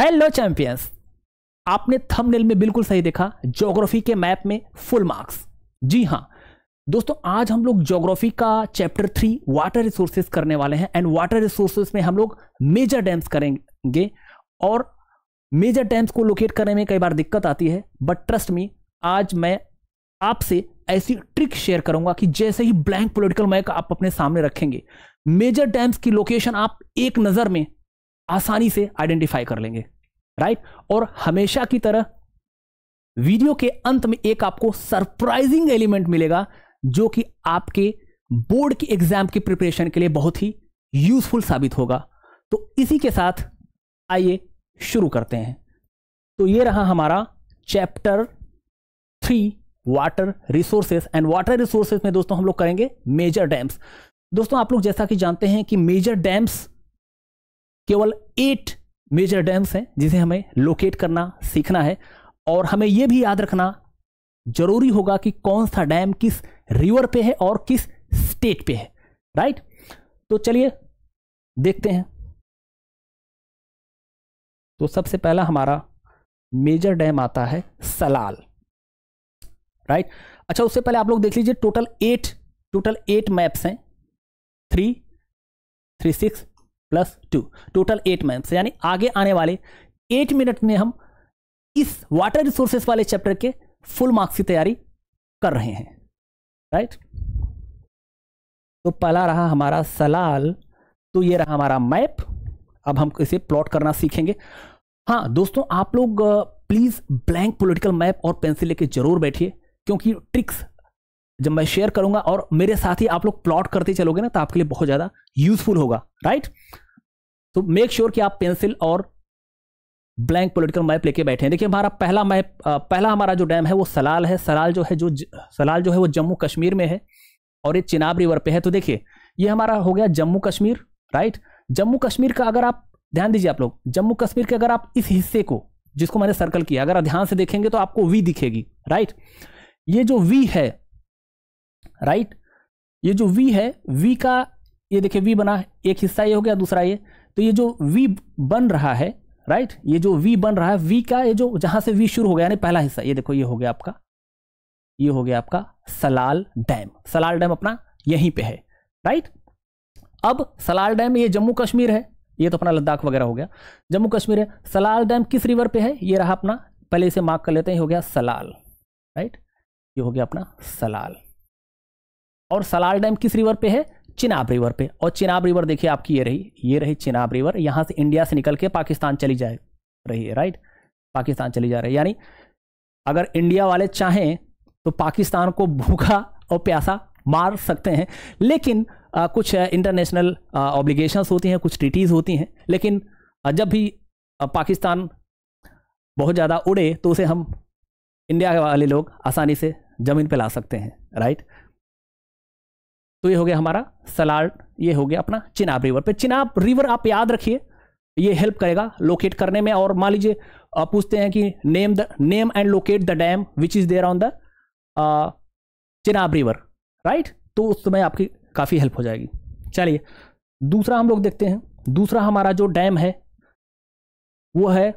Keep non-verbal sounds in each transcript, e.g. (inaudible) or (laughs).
hello champions आपने thumbnail में बिल्कुल सही देखा ज्योग्राफी के मैप में फुल मार्क्स जी हाँ दोस्तों आज हम लोग ज्योग्राफी का चैप्टर थ्री वाटर रिसोर्सेस करने वाले हैं एंड वाटर रिसोर्सेस में हम लोग मेजर डैम्स करेंगे और मेजर डैम्स को लोकेट करने में कई बार दिक्कत आती है बट ट्रस्ट मी आज मैं आपसे ऐसी ट्रिक शेयर करूंगा कि जैसे ही ब्लैंक पोलिटिकल मैप आप अपने सामने रखेंगे मेजर डैम्स की लोकेशन आप एक नज़र में आसानी से आइडेंटिफाई कर लेंगे राइट और हमेशा की तरह वीडियो के अंत में एक आपको सरप्राइजिंग एलिमेंट मिलेगा जो कि आपके बोर्ड की एग्जाम की प्रिपरेशन के लिए बहुत ही यूजफुल साबित होगा तो इसी के साथ आइए शुरू करते हैं तो ये रहा हमारा chapter three water resources and water resources में दोस्तों हम लोग करेंगे मेजर डैम्स दोस्तों आप लोग जैसा कि जानते हैं कि मेजर डैम्स केवल एट मेजर डैम्स हैं जिसे हमें लोकेट करना सीखना है और हमें यह भी याद रखना जरूरी होगा कि कौन सा डैम किस रिवर पे है और किस स्टेट पे है राइट तो चलिए देखते हैं तो सबसे पहला हमारा मेजर डैम आता है सलाल राइट अच्छा उससे पहले आप लोग देख लीजिए total eight total eight maps हैं three three six plus two total eight minutes यानी आगे आने वाले एट मिनट में हम इस वाटर रिसोर्सेस वाले चैप्टर के फुल मार्क्स की तैयारी कर रहे हैं राइट तो पहला रहा हमारा सलाल तो ये रहा हमारा मैप अब हम इसे प्लॉट करना सीखेंगे हाँ दोस्तों आप लोग प्लीज़ ब्लैंक पॉलिटिकल मैप और पेंसिल लेके जरूर बैठिए क्योंकि ट्रिक्स जब मैं शेयर करूंगा और मेरे साथ ही आप लोग प्लॉट करते चलोगे ना तो आपके लिए बहुत ज़्यादा यूजफुल होगा राइट तो मेक श्योर कि आप पेंसिल और ब्लैंक पॉलिटिकल मैप लेके बैठे हैं देखिए हमारा पहला मैप पहला हमारा जो डैम है वो सलाल है सलाल जो है जो सलाल जो है वो जम्मू कश्मीर में है और ये चिनाब रिवर पे है तो देखिए ये हमारा हो गया जम्मू कश्मीर राइट जम्मू कश्मीर का अगर आप ध्यान दीजिए आप लोग जम्मू कश्मीर के अगर आप इस हिस्से को जिसको मैंने सर्कल किया अगर ध्यान से देखेंगे तो आपको वी दिखेगी राइट ये जो वी है राइट ये जो वी है वी का ये देखिए वी बना एक हिस्सा ये हो गया दूसरा ये तो ये जो वी बन रहा है राइट ये जो वी बन रहा है वी का ये जो जहां से वी शुरू हो गया यानी पहला हिस्सा ये देखो ये हो गया आपका ये हो गया आपका सलाल डैम सलाल डैम अपना यहीं पे है राइट अब सलाल डैम ये जम्मू कश्मीर है ये तो अपना लद्दाख वगैरह हो गया जम्मू कश्मीर है सलाल डैम किस रिवर पे है ये रहा अपना पहले इसे मार्क कर लेते हैं हो गया सलाल राइट ये हो गया अपना सलाल और सलाल डैम किस रिवर पे है चिनाब रिवर पे और चिनाब रिवर देखिए आपकी ये रही ये रही चिनाब रिवर यहाँ से इंडिया से निकल के पाकिस्तान चली जा रही है राइट पाकिस्तान चली जा रही है यानी अगर इंडिया वाले चाहें तो पाकिस्तान को भूखा और प्यासा मार सकते हैं लेकिन आ, कुछ इंटरनेशनल ऑब्लिगेशंस होती हैं कुछ ट्रिटीज़ होती हैं लेकिन आ, जब भी आ, पाकिस्तान बहुत ज़्यादा उड़े तो उसे हम इंडिया वाले लोग आसानी से ज़मीन पर ला सकते हैं राइट तो ये हो गया हमारा सलाड ये हो गया अपना चिनाब रिवर पे चिनाब रिवर आप याद रखिए ये हेल्प करेगा लोकेट करने में और मान लीजिए आप पूछते हैं कि name the name and locate the dam which is there on the Chenab river right तो उस समय आपकी काफ़ी हेल्प हो जाएगी चलिए दूसरा हम लोग देखते हैं दूसरा हमारा जो डैम है वो है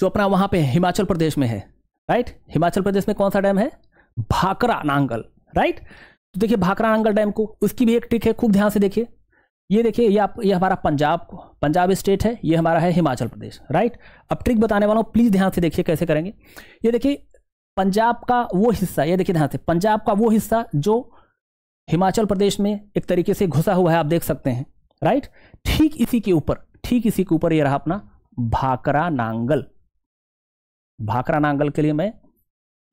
जो अपना वहाँ पे हिमाचल प्रदेश में है राइट हिमाचल प्रदेश में कौन सा डैम है भाकरा नांगल राइट तो देखिए भाखरा नांगल डैम को उसकी भी एक ट्रिक है खूब ध्यान से देखिए ये देखिए ये आप ये हमारा पंजाब पंजाब स्टेट है ये हमारा है हिमाचल प्रदेश राइट अब ट्रिक बताने वाला हूँ प्लीज़ ध्यान से देखिए कैसे करेंगे ये देखिए पंजाब का वो हिस्सा ये देखिए ध्यान से पंजाब का वो हिस्सा जो हिमाचल प्रदेश में एक तरीके से घुसा हुआ है आप देख सकते हैं राइट ठीक इसी के ऊपर ठीक इसी के ऊपर ये रहा अपना भाकरा नांगल भाकरा नांगल के लिए मैं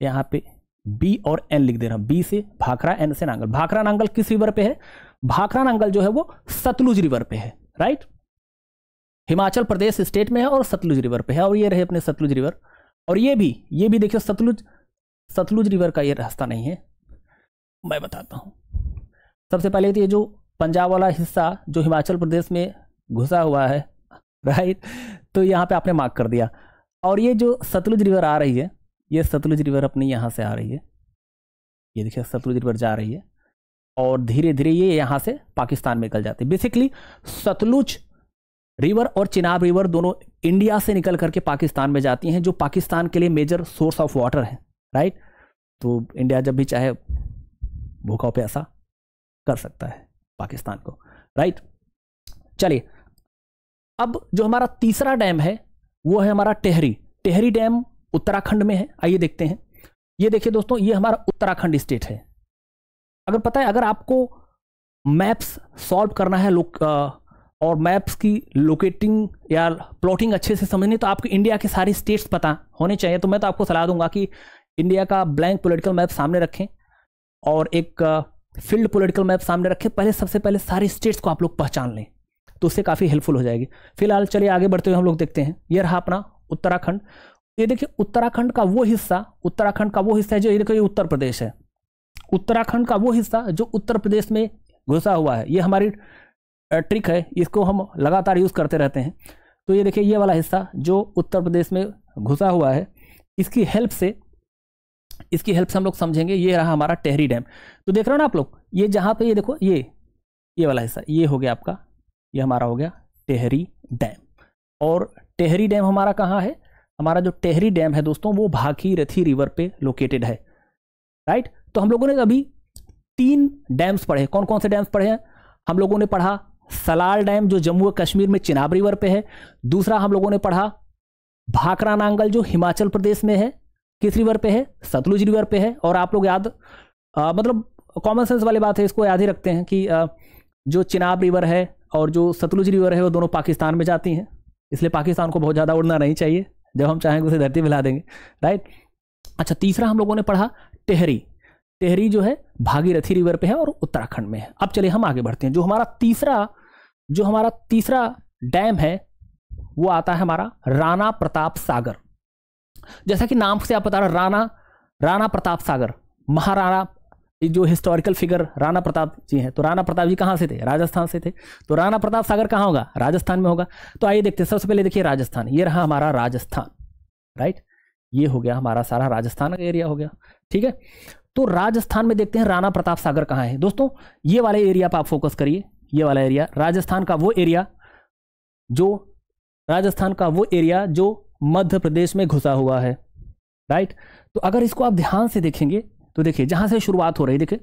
यहाँ पे बी और एन लिख दे रहा हूं बी से भाखरा एन से नांगल भाखरा नांगल किस रिवर पे है भाखरा नांगल जो है वो सतलुज रिवर पे है राइट हिमाचल प्रदेश स्टेट में है और सतलुज रिवर पे है और ये रहे अपने सतलुज रिवर और ये भी ये भी देखिए सतलुज सतलुज रिवर का ये रास्ता नहीं है मैं बताता हूं सबसे पहले तो ये जो पंजाब वाला हिस्सा जो हिमाचल प्रदेश में घुसा हुआ है राइट (laughs) तो यहां पे आपने मार्क कर दिया और ये जो सतलुज रिवर आ रही है ये सतलुज रिवर अपनी यहाँ से आ रही है ये देखिए सतलुज रिवर जा रही है और धीरे धीरे ये यहाँ से पाकिस्तान में निकल जाती है बेसिकली सतलुज रिवर और चिनाब रिवर दोनों इंडिया से निकल करके पाकिस्तान में जाती हैं जो पाकिस्तान के लिए मेजर सोर्स ऑफ वाटर है राइट तो इंडिया जब भी चाहे भूखा प्यासा कर सकता है पाकिस्तान को राइट चलिए अब जो हमारा तीसरा डैम है वो है हमारा टेहरी टेहरी डैम उत्तराखंड में है आइए देखते हैं ये देखिए दोस्तों ये हमारा उत्तराखंड स्टेट है अगर पता है अगर आपको मैप्स सॉल्व करना है लोक और मैप्स की लोकेटिंग या प्लॉटिंग अच्छे से समझनी तो आपको इंडिया के सारे स्टेट्स पता होने चाहिए तो मैं तो आपको सलाह दूंगा कि इंडिया का ब्लैंक पॉलिटिकल मैप सामने रखें और एक फील्ड पॉलिटिकल मैप सामने रखें पहले सबसे पहले सारे स्टेट्स को आप लोग पहचान लें तो उससे काफ़ी हेल्पफुल हो जाएगी फिलहाल चलिए आगे बढ़ते हुए हम लोग देखते हैं यह रहा अपना उत्तराखंड ये देखिए उत्तराखंड का वो हिस्सा उत्तराखंड का वो हिस्सा है जो ये देखो ये उत्तर प्रदेश है उत्तराखंड का वो हिस्सा जो उत्तर प्रदेश में घुसा हुआ है ये हमारी ट्रिक है इसको हम लगातार यूज़ करते रहते हैं तो ये देखिए ये वाला हिस्सा जो उत्तर प्रदेश में घुसा हुआ है इसकी हेल्प से इसकी हेल्प से हम लोग समझेंगे ये रहा हमारा टेहरी डैम तो देख रहे हो ना आप लोग ये जहाँ पे ये देखो ये ये वाला हिस्सा ये हो गया आपका ये हमारा हो गया टेहरी डैम और टेहरी डैम हमारा कहाँ है हमारा जो टेहरी डैम है दोस्तों वो भागीरथी रिवर पे लोकेटेड है राइट तो हम लोगों ने अभी तीन डैम्स पढ़े कौन कौन से डैम्स पढ़े हैं हम लोगों ने पढ़ा सलाल डैम जो जम्मू और कश्मीर में चिनाब रिवर पे है दूसरा हम लोगों ने पढ़ा भाकरा नांगल जो हिमाचल प्रदेश में है किस रिवर पे है सतलुज रिवर पे है और आप लोग याद आ, मतलब कॉमन सेंस वाली बात है इसको याद ही रखते हैं कि आ, जो चिनाब रिवर है और जो सतलुज रिवर है वो दोनों पाकिस्तान में जाती हैं इसलिए पाकिस्तान को बहुत ज़्यादा उड़ना नहीं चाहिए जब हम चाहेंगे उसे धरती मिला देंगे राइट अच्छा तीसरा हम लोगों ने पढ़ा टेहरी टेहरी जो है भागीरथी रिवर पे है और उत्तराखंड में है अब चलिए हम आगे बढ़ते हैं जो हमारा तीसरा जो हमारा तीसरा डैम है वो आता है हमारा राणा प्रताप सागर जैसा कि नाम से आप बता रहे राणा राणा प्रताप सागर महाराणा जो हिस्टोरिकल फिगर राणा प्रताप जी हैं तो राणा प्रताप जी कहाँ से थे राजस्थान से थे तो राणा प्रताप सागर कहाँ होगा राजस्थान में होगा तो आइए देखते हैं सबसे पहले देखिए राजस्थान ये रहा हमारा राजस्थान राइट ये हो गया हमारा सारा राजस्थान का एरिया हो गया ठीक है तो राजस्थान में देखते हैं राणा प्रताप सागर कहाँ है दोस्तों ये वाले एरिया पर आप फोकस करिए ये वाला एरिया राजस्थान का वो एरिया जो राजस्थान का वो एरिया जो मध्य प्रदेश में घुसा हुआ है राइट तो अगर इसको आप ध्यान से देखेंगे तो देखिए जहां से शुरुआत हो रही है देखिए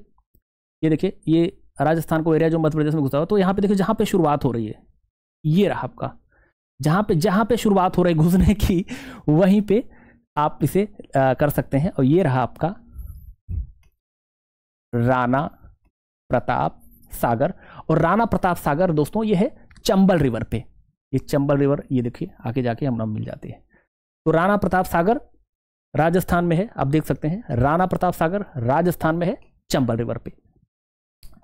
ये देखिए ये राजस्थान को एरिया जो मध्य प्रदेश में घुसा हुआ तो यहाँ पे देखिए जहां पे शुरुआत हो रही है ये रहा आपका जहां पे जहां पे शुरुआत हो रही है घुसने की वहीं पे आप इसे आ, कर सकते हैं और ये रहा आपका राणा प्रताप सागर और राणा प्रताप सागर दोस्तों ये है चंबल रिवर पे ये चंबल रिवर ये देखिए आगे जाके हम नाम मिल जाते हैं तो राणा प्रताप सागर राजस्थान में है आप देख सकते हैं राणा प्रताप सागर राजस्थान में है चंबल रिवर पे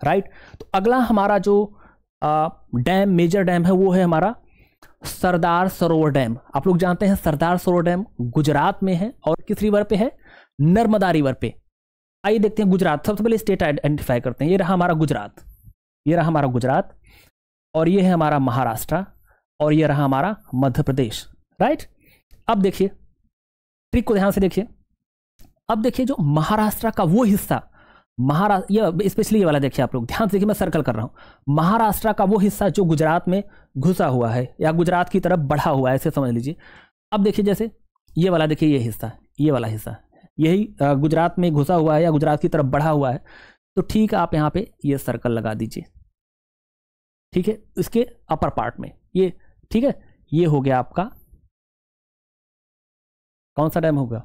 राइट तो अगला हमारा जो डैम मेजर डैम है वो है हमारा सरदार सरोवर डैम आप लोग जानते हैं सरदार सरोवर डैम गुजरात में है और किस रिवर पे है नर्मदा रिवर पे आइए देखते हैं गुजरात सबसे पहले स्टेट आइडेंटिफाई करते हैं ये रहा हमारा गुजरात ये रहा हमारा गुजरात और ये है हमारा महाराष्ट्र और ये रहा हमारा मध्य प्रदेश राइट अब देखिए ट्रिक को ध्यान से देखिए अब देखिए जो महाराष्ट्र का वो हिस्सा महाराष्ट्र ये स्पेशली ये वाला देखिए आप लोग ध्यान से देखिए मैं सर्कल कर रहा हूँ महाराष्ट्र का वो हिस्सा जो गुजरात में घुसा हुआ है या गुजरात की तरफ बढ़ा हुआ है ऐसे समझ लीजिए अब देखिए जैसे ये वाला देखिए ये हिस्सा ये वाला हिस्सा यही गुजरात में घुसा हुआ है या गुजरात की तरफ बढ़ा हुआ है तो ठीक आप यहाँ पे ये सर्कल लगा दीजिए ठीक है इसके अपर पार्ट में ये ठीक है ये हो गया आपका कौन सा डैम होगा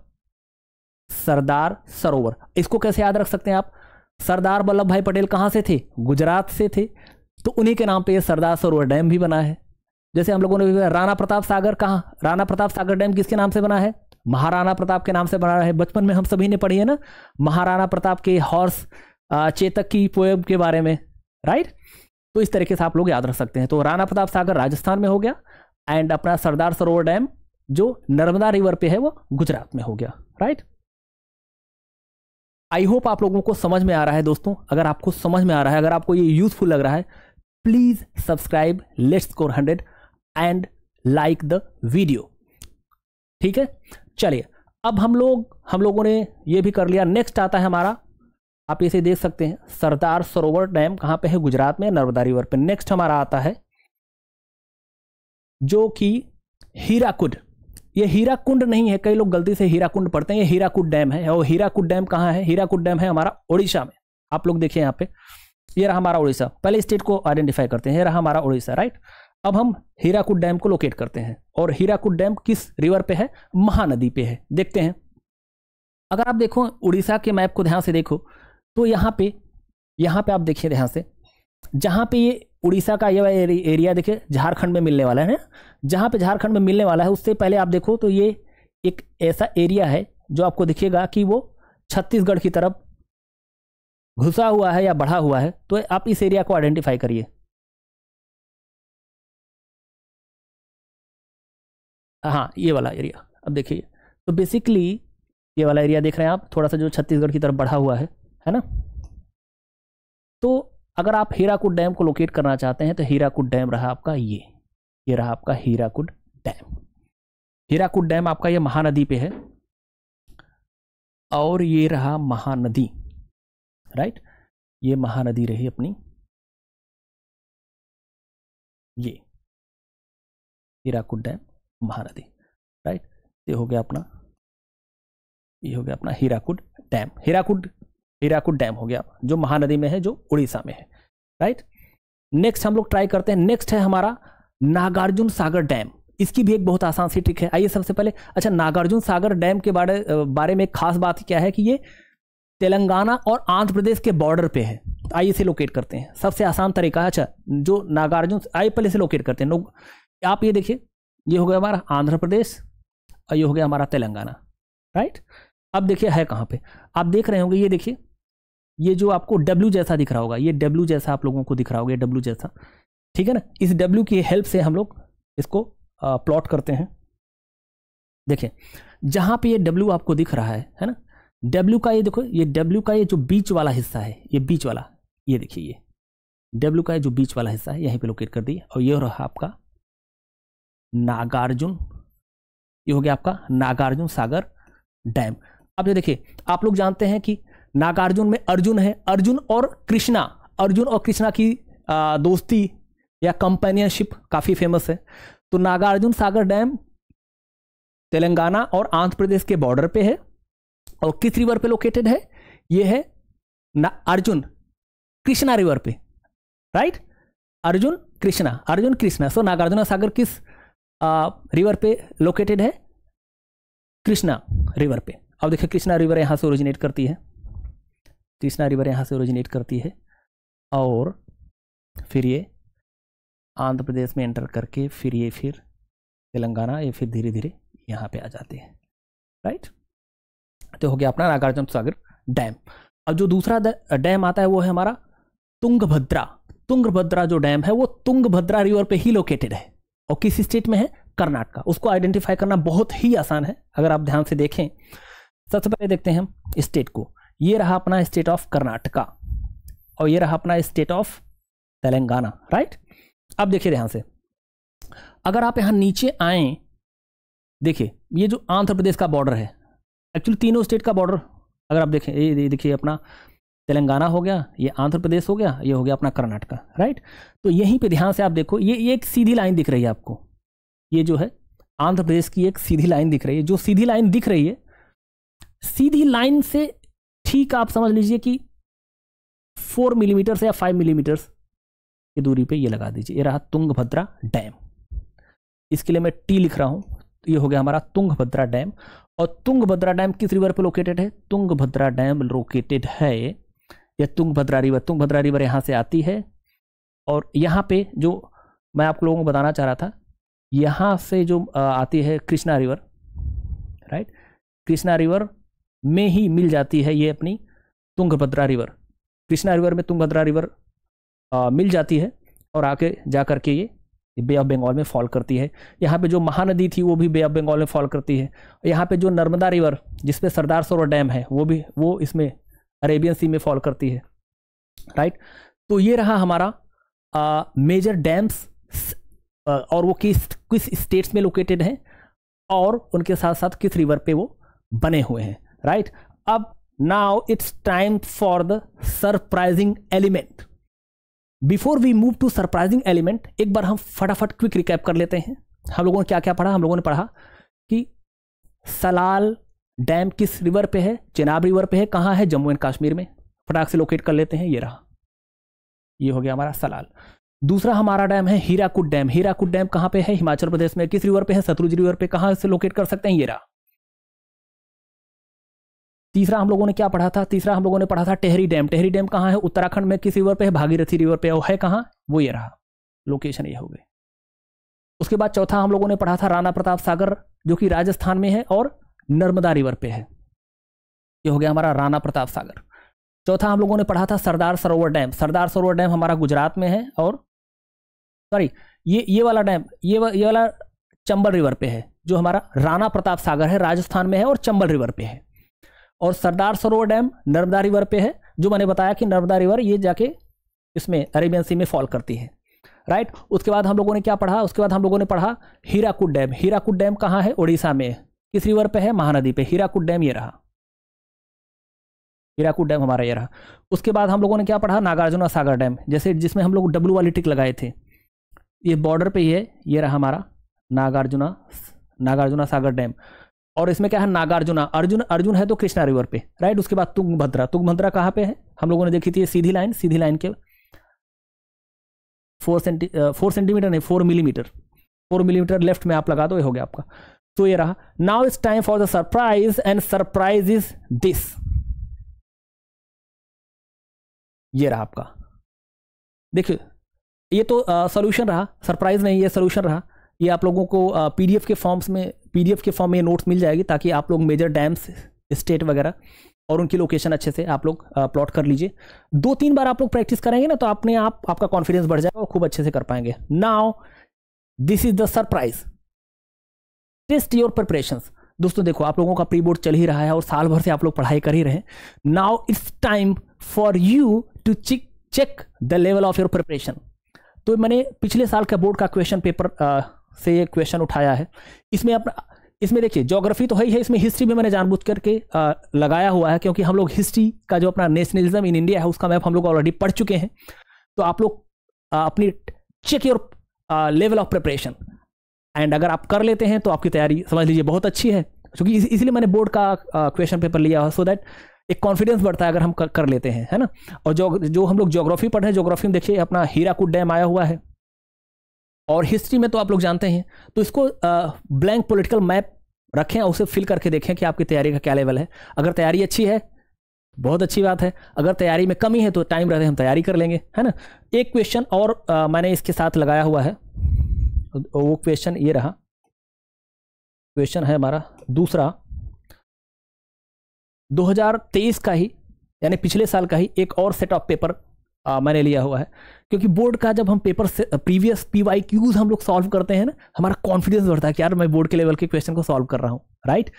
सरदार सरोवर इसको कैसे याद रख सकते हैं आप सरदार वल्लभ भाई पटेल कहां से थे गुजरात से थे तो उन्हीं के नाम पे ये सरदार सरोवर डैम भी बना है जैसे हम लोगों ने राणा प्रताप सागर कहा राणा प्रताप सागर डैम किसके नाम से बना है महाराणा प्रताप के नाम से बना है बचपन में हम सभी ने पढ़ी है ना महाराणा प्रताप के हॉर्स चेतक की पोएम के बारे में राइट तो इस तरीके से आप लोग याद रख सकते हैं तो राणा प्रताप सागर राजस्थान में हो गया एंड अपना सरदार सरोवर डैम जो नर्मदा रिवर पे है वो गुजरात में हो गया राइट आई होप आप लोगों को समझ में आ रहा है दोस्तों अगर आपको समझ में आ रहा है अगर आपको ये यूजफुल लग रहा है please subscribe let's score hundred and like the video ठीक है चलिए अब हम लोग हम लोगों ने ये भी कर लिया नेक्स्ट आता है हमारा आप इसे देख सकते हैं सरदार सरोवर डैम कहां पे है गुजरात में नर्मदा रिवर पे नेक्स्ट हमारा आता है जो कि हीराकुड ये हीराकुंड नहीं है कई लोग गलती से हीराकुंड पढ़ते हैं ये हीराकुंड डैम है और हीराकुंड डैम कहाँ है हीराकुंड डैम है हमारा उड़ीसा में आप लोग देखिए यहाँ पे ये रहा हमारा उड़ीसा पहले स्टेट को आइडेंटिफाई करते हैं ये रहा हमारा उड़ीसा राइट अब हम हीराकुड डैम को लोकेट करते हैं और हीराकुड डैम किस रिवर पे है महानदी पे है देखते हैं अगर आप देखो उड़ीसा के मैप को ध्यान से देखो तो यहाँ पे यहाँ पे आप देखिए ध्यान से जहाँ पे ये उड़ीसा का ये एरिया देखिए झारखंड में मिलने वाला है जहाँ पे झारखंड में मिलने वाला है उससे पहले आप देखो तो ये एक ऐसा एरिया है जो आपको दिखेगा कि वो छत्तीसगढ़ की तरफ घुसा हुआ है या बढ़ा हुआ है तो आप इस एरिया को आइडेंटिफाई करिए हाँ ये वाला एरिया अब देखिए तो बेसिकली ये वाला एरिया देख रहे हैं आप थोड़ा सा जो छत्तीसगढ़ की तरफ बढ़ा हुआ है है ना तो अगर आप हीराकुड डैम को लोकेट करना चाहते हैं तो हीराकुड डैम रहा आपका ये ये रहा आपका हीराकुड डैम हीराकुड डैम आपका ये महानदी पे है और ये रहा महानदी राइट ये महानदी रही अपनी ये हीराकुड डैम महानदी राइट ये हो गया अपना ये हो गया अपना हीराकुड डैम हीराकुड हीराकुट डैम हो गया जो महानदी में है जो उड़ीसा में है राइट नेक्स्ट हम लोग ट्राई करते हैं नेक्स्ट है हमारा नागार्जुन सागर डैम इसकी भी एक बहुत आसान सी ट्रिक है आइए सबसे पहले अच्छा नागार्जुन सागर डैम के बारे बारे में खास बात क्या है कि ये तेलंगाना और आंध्र प्रदेश के बॉर्डर पे है आइए इसे लोकेट करते हैं सबसे आसान तरीका है अच्छा जो नागार्जुन आइए पहले से लोकेट करते हैं लोग आप ये देखिए ये हो गया हमारा आंध्र प्रदेश और ये हो गया हमारा तेलंगाना राइट अब देखिए है कहाँ पे आप देख रहे होंगे ये देखिए ये जो आपको डब्ल्यू जैसा दिख रहा होगा ये डब्ल्यू जैसा आप लोगों को दिख रहा होगा डब्ल्यू जैसा ठीक है ना इस डब्ल्यू की हेल्प से हम लोग इसको प्लॉट करते हैं देखिए जहां पे ये डब्ल्यू आपको दिख रहा है है ना डब्ल्यू का ये देखो ये डब्ल्यू का ये जो बीच वाला हिस्सा है ये बीच वाला ये देखिए ये डब्ल्यू का ये जो बीच वाला हिस्सा है यहीं पे लोकेट कर दिए और ये रहा आपका नागार्जुन ये हो गया आपका नागार्जुन सागर डैम अब ये देखिए आप लोग जानते हैं कि नागार्जुन में अर्जुन है अर्जुन और कृष्णा अर्जुन और कृष्णा की आ, दोस्ती या कंपेनियनशिप काफ़ी फेमस है तो नागार्जुन सागर डैम तेलंगाना और आंध्र प्रदेश के बॉर्डर पे है और किस रिवर पे लोकेटेड है ये है ना अर्जुन कृष्णा रिवर पे राइट अर्जुन कृष्णा अर्जुन कृष्णा सो नागार्जुन सागर किस आ, रिवर पे लोकेटेड है कृष्णा रिवर पे अब देखिए कृष्णा रिवर यहाँ से ओरिजिनेट करती है कृष्णा रिवर यहाँ से ओरिजिनेट करती है और फिर ये आंध्र प्रदेश में एंटर करके फिर ये फिर तेलंगाना ये फिर धीरे धीरे यहाँ पे आ जाते हैं राइट तो हो गया अपना नागार्जुन सागर डैम अब जो दूसरा डैम आता है वो है हमारा तुंगभद्रा तुंगभद्रा जो डैम है वो तुंगभद्रा रिवर पे ही लोकेटेड है और किस स्टेट में है कर्नाटका उसको आइडेंटिफाई करना बहुत ही आसान है अगर आप ध्यान से देखें सबसे पहले देखते हैं हम स्टेट को ये रहा अपना स्टेट ऑफ कर्नाटका और ये रहा अपना स्टेट ऑफ तेलंगाना राइट अब देखिए ध्यान से अगर आप यहाँ नीचे आए देखिए ये जो आंध्र प्रदेश का बॉर्डर है एक्चुअली तीनों स्टेट का बॉर्डर अगर आप देखें ये देखिए अपना तेलंगाना हो गया ये आंध्र प्रदेश हो गया ये हो गया अपना कर्नाटका राइट तो यहीं पे ध्यान से आप देखो ये ये एक सीधी लाइन दिख रही है आपको ये जो है आंध्र प्रदेश की एक सीधी लाइन दिख रही है जो सीधी लाइन दिख रही है सीधी लाइन से ठीक आप समझ लीजिए कि फोर मिलीमीटर से या फाइव मिलीमीटर की दूरी पे ये लगा दीजिए ये रहा तुंगभद्रा डैम इसके लिए मैं टी लिख रहा हूं ये हो गया हमारा तुंगभद्रा डैम और तुंगभद्रा डैम किस रिवर पे लोकेटेड है तुंगभद्रा डैम लोकेटेड है यह तुंगभद्रा रिवर तुंगभद्रा रिवर यहां से आती है और यहां पे जो मैं आप लोगों को बताना चाह रहा था यहां से जो आती है Krishna river right Krishna river में ही मिल जाती है ये अपनी तुंगभद्रा रिवर कृष्णा रिवर में तुंगभद्रा रिवर आ, मिल जाती है और आके जा करके ये बे ऑफ बंगाल में फॉल करती है यहाँ पे जो महानदी थी वो भी बे ऑफ बंगाल में फॉल करती है यहाँ पे जो नर्मदा रिवर जिसपे सरदार सरोवर डैम है वो भी वो इसमें अरेबियन सी में फॉल करती है राइट तो ये रहा हमारा आ, मेजर डैम्स और वो किस किस स्टेट्स में लोकेटेड हैं और उनके साथ साथ किस रिवर पे वो बने हुए हैं राइट अब now it's time for the surprising element before we move to surprising element एक बार हम फटाफट क्विक रिकैप कर लेते हैं हम लोगों ने क्या क्या पढ़ा हम लोगों ने पढ़ा कि सलाल डैम किस रिवर पे है चेनाब रिवर पे है कहाँ है जम्मू एंड कश्मीर में फटाक से लोकेट कर लेते हैं ये रहा ये हो गया हमारा सलाल दूसरा हमारा डैम है हीराकुट डैम हीराकुट डैम कहाँ पे है हिमाचल प्रदेश में किस रिवर पे है सतलुज रिवर पे कहाँ से लोकेट कर सकते हैं ये रहा तीसरा हम लोगों ने क्या पढ़ा था तीसरा हम लोगों ने पढ़ा था टेहरी डैम टेहरी डैम कहाँ है उत्तराखंड में किस रिवर पे है भागीरथी रिवर पे है कहाँ वो ये रहा लोकेशन ये हो गई उसके बाद चौथा हम लोगों ने पढ़ा था राणा प्रताप सागर जो कि राजस्थान में है और नर्मदा रिवर पे है ये हो गया हमारा राणा प्रताप सागर चौथा हम लोगों ने पढ़ा था सरदार सरोवर डैम सरदार सरोवर डैम हमारा गुजरात में है और सॉरी ये ये वाला डैम ये वा, ये वाला चंबल रिवर पे है जो हमारा राणा प्रताप सागर है राजस्थान में है और चंबल रिवर पे है और सरदार सरोवर डैम नर्मदा रिवर पे है जो मैंने बताया कि नर्मदा रिवर ये जाके इसमें अरेबियन सी में फॉल करती है राइट उसके बाद हम लोगों ने क्या पढ़ा उसके बाद हम लोगों ने पढ़ा हीराकुट डैम हीराकुट डैम कहाँ है ओडिशा में किस रिवर पे है महानदी पे हीराकुट डैम ये रहा हीराकुट डैम हमारा ये रहा उसके बाद हम लोगों ने क्या पढ़ा नागार्जुना सागर डैम जैसे जिसमें हम लोग डब्लू वाली टिक लगाए थे ये बॉर्डर पे ही है ये रहा हमारा नागार्जुना नागार्जुना सागर डैम और इसमें क्या है नागार्जुना अर्जुन अर्जुन है तो कृष्णा रिवर पे राइट उसके बाद तुंगभद्रा तुंगभद्रा कहाँ पे है हम लोगों ने देखी थी सीधी लाइन सीधी लाइन के फोर सेंटी फोर सेंटीमीटर नहीं four millimetre four millimetre left में आप लगा दो ये हो गया आपका तो ये रहा now it's time for the surprise and surprise is this ये रहा आपका देखिए ये तो सॉल्यूशन रहा सरप्राइज नहीं ये सॉल्यूशन रहा ये आप लोगों को पीडीएफ के फॉर्म्स में पीडीएफ के फॉर्म में नोट्स मिल जाएगी ताकि आप लोग मेजर डैम्स स्टेट वगैरह और उनकी लोकेशन अच्छे से आप लोग प्लॉट कर लीजिए दो तीन बार आप लोग प्रैक्टिस करेंगे ना तो अपने आप आपका कॉन्फिडेंस बढ़ जाएगा और खूब अच्छे से कर पाएंगे now this is the surprise test your preparation दोस्तों देखो आप लोगों का प्री बोर्ड चल ही रहा है और साल भर से आप लोग पढ़ाई कर ही रहे हैं now it's time for you to chick check the level of your preparation तो मैंने पिछले साल का बोर्ड का क्वेश्चन पेपर से ये क्वेश्चन उठाया है इसमें अपना इसमें देखिए जोग्राफी तो है ही है इसमें हिस्ट्री भी मैंने जानबूझ करके आ, लगाया हुआ है क्योंकि हम लोग हिस्ट्री का जो अपना नेशनलिज्म इन इंडिया है उसका मैप हम लोग ऑलरेडी पढ़ चुके हैं तो आप लोग अपनी check your level of preparation and अगर आप कर लेते हैं तो आपकी तैयारी समझ लीजिए बहुत अच्छी है क्योंकि इस, इसलिए मैंने बोर्ड का क्वेश्चन पेपर लिया है सो दैट एक कॉन्फिडेंस बढ़ता है अगर हम कर, कर लेते हैं है ना और जो जो हम लोग जोग्राफी पढ़ रहे हैं जोग्राफी में देखिए अपना हीराकूट डैम आया हुआ है और हिस्ट्री में तो आप लोग जानते हैं तो इसको ब्लैंक पॉलिटिकल मैप रखें और उसे फिल करके देखें कि आपकी तैयारी का क्या लेवल है अगर तैयारी अच्छी है बहुत अच्छी बात है अगर तैयारी में कमी है तो टाइम रहते हम तैयारी कर लेंगे है ना एक क्वेश्चन और आ, मैंने इसके साथ लगाया हुआ है वो क्वेश्चन ये रहा क्वेश्चन है हमारा दूसरा 2023 का ही यानी पिछले साल का ही एक और सेट ऑफ पेपर आ, मैंने लिया हुआ है क्योंकि बोर्ड का जब हम पेपर से प्रीवियस पी क्यूज हम लोग सॉल्व करते हैं ना हमारा कॉन्फिडेंस बढ़ता है कि यार मैं बोर्ड के लेवल के क्वेश्चन को सॉल्व कर रहा हूँ राइट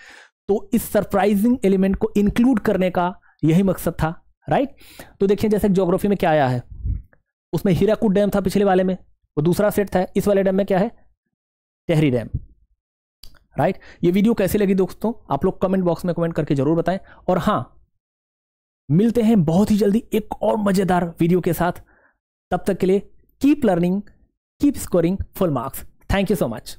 तो इस सरप्राइजिंग एलिमेंट को इंक्लूड करने का यही मकसद था राइट तो देखिए जैसे जोग्राफी में क्या आया है उसमें हीराकूट डैम था पिछले वाले में वो दूसरा सेट था इस वाले डैम में क्या है टहरी डैम राइट ये वीडियो कैसी लगी दोस्तों आप लोग कमेंट बॉक्स में कमेंट करके जरूर बताएं और हाँ मिलते हैं बहुत ही जल्दी एक और मजेदार वीडियो के साथ तब तक के लिए keep learning keep scoring full marks thank you so much